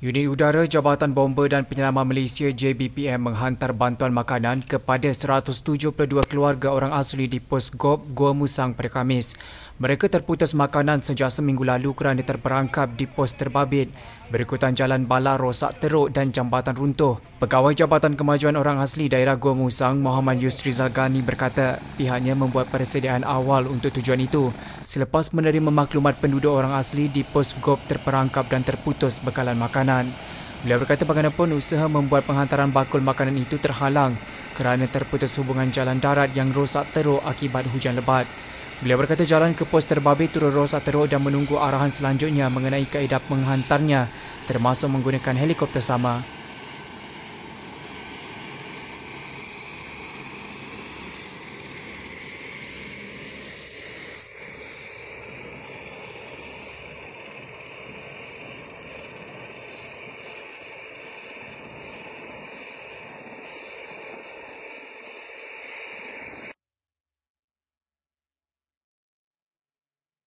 Unit Udara Jabatan Bomber dan Penyelamat Malaysia JBPM menghantar bantuan makanan kepada 172 keluarga orang asli di Pos Gop Gua Musang pada Khamis. Mereka terputus makanan sejak seminggu lalu kerana terperangkap di pos terbabit. Berikutan jalan balar rosak teruk dan jambatan runtuh. Pegawai Jabatan Kemajuan Orang Asli Daerah Gua Musang, Muhammad Yusri Zalgani berkata pihaknya membuat persediaan awal untuk tujuan itu selepas menerima maklumat penduduk orang asli di pos Gop terperangkap dan terputus bekalan makanan makanan. Beliau berkata bagaimanapun usaha membuat penghantaran bakul makanan itu terhalang kerana terputus hubungan jalan darat yang rosak teruk akibat hujan lebat. Beliau berkata jalan ke pos terbabit turun rosak teruk dan menunggu arahan selanjutnya mengenai kaedah menghantarnya, termasuk menggunakan helikopter sama.